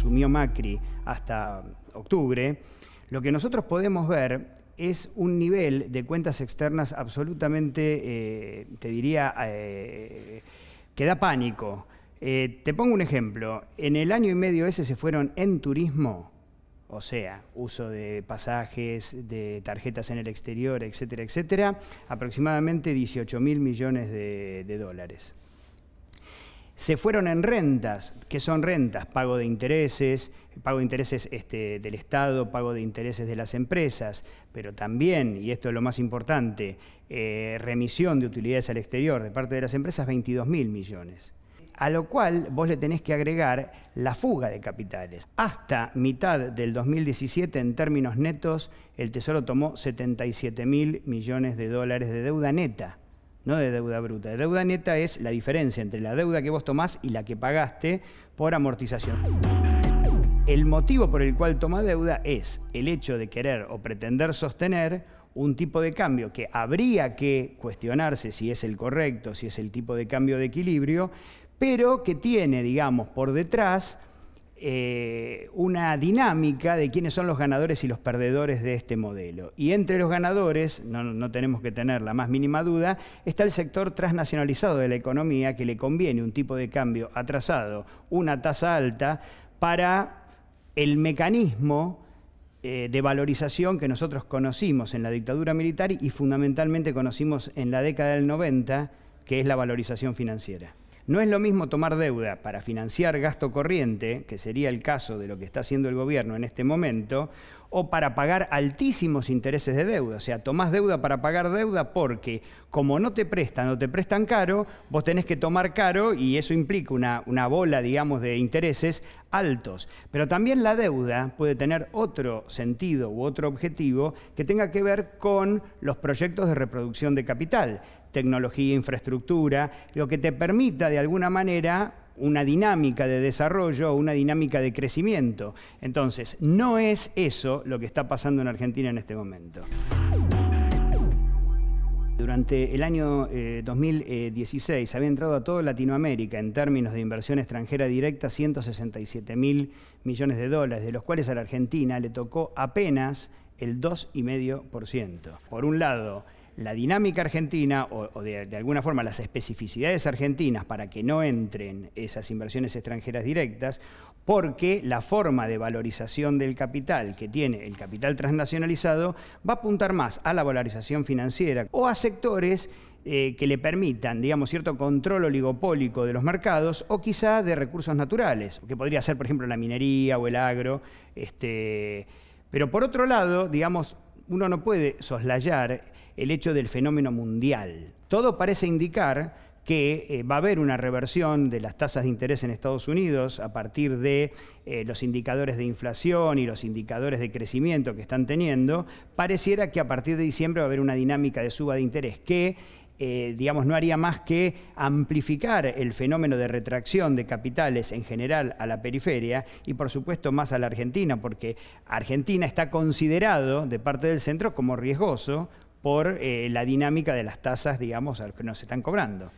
asumió Macri hasta octubre, lo que nosotros podemos ver es un nivel de cuentas externas absolutamente, eh, te diría, eh, que da pánico. Eh, te pongo un ejemplo. En el año y medio ese se fueron en turismo, o sea, uso de pasajes, de tarjetas en el exterior, etcétera, etcétera, aproximadamente 18 mil millones de dólares se fueron en rentas. ¿Qué son rentas? Pago de intereses, pago de intereses este, del Estado, pago de intereses de las empresas, pero también, y esto es lo más importante, eh, remisión de utilidades al exterior de parte de las empresas, 22 mil millones. A lo cual vos le tenés que agregar la fuga de capitales. Hasta mitad del 2017, en términos netos, el Tesoro tomó 77 mil millones de dólares de deuda neta no de deuda bruta. De deuda neta es la diferencia entre la deuda que vos tomás y la que pagaste por amortización. El motivo por el cual toma deuda es el hecho de querer o pretender sostener un tipo de cambio que habría que cuestionarse si es el correcto, si es el tipo de cambio de equilibrio, pero que tiene, digamos, por detrás eh, una dinámica de quiénes son los ganadores y los perdedores de este modelo. Y entre los ganadores, no, tenemos que tener la más mínima duda, está el sector transnacionalizado de la economía que le conviene un tipo de cambio atrasado, una tasa alta, para el mecanismo eh, de valorización que nosotros conocimos en la dictadura militar y fundamentalmente conocimos en la década del 90, que es la valorización financiera. No es lo mismo tomar deuda para financiar gasto corriente, que sería el caso de lo que está haciendo el gobierno en este momento, o para pagar altísimos intereses de deuda. O sea, tomás deuda para pagar deuda porque como no te prestan o te prestan caro, vos tenés que tomar caro y eso implica una, una bola, digamos, de intereses altos. Pero también la deuda puede tener otro sentido u otro objetivo que tenga que ver con los proyectos de reproducción de capital, tecnología, infraestructura, lo que te permita de alguna manera una dinámica de desarrollo, o una dinámica de crecimiento. Entonces, no es eso lo que está pasando en Argentina en este momento. Durante el año 2016 eh, había entrado a toda Latinoamérica en términos de inversión extranjera directa 167 mil millones de dólares, de los cuales a la Argentina le tocó apenas el 2,5%. Por un lado, la dinámica argentina o, de, alguna forma las especificidades argentinas para que no entren esas inversiones extranjeras directas, porque la forma de valorización del capital que tiene el capital transnacionalizado va a apuntar más a la valorización financiera o a sectores eh, que le permitan, digamos, cierto control oligopólico de los mercados o quizá de recursos naturales, que podría ser, por ejemplo, la minería o el agro. Este... pero por otro lado, digamos, uno no puede soslayar el hecho del fenómeno mundial. Todo parece indicar que eh, va a haber una reversión de las tasas de interés en Estados Unidos a partir de eh, los indicadores de inflación y los indicadores de crecimiento que están teniendo, pareciera que a partir de diciembre va a haber una dinámica de suba de interés que eh, digamos, no haría más que amplificar el fenómeno de retracción de capitales en general a la periferia y, por supuesto, más a la Argentina, porque Argentina está considerado de parte del centro como riesgoso por eh, la dinámica de las tasas, digamos, a las que nos están cobrando.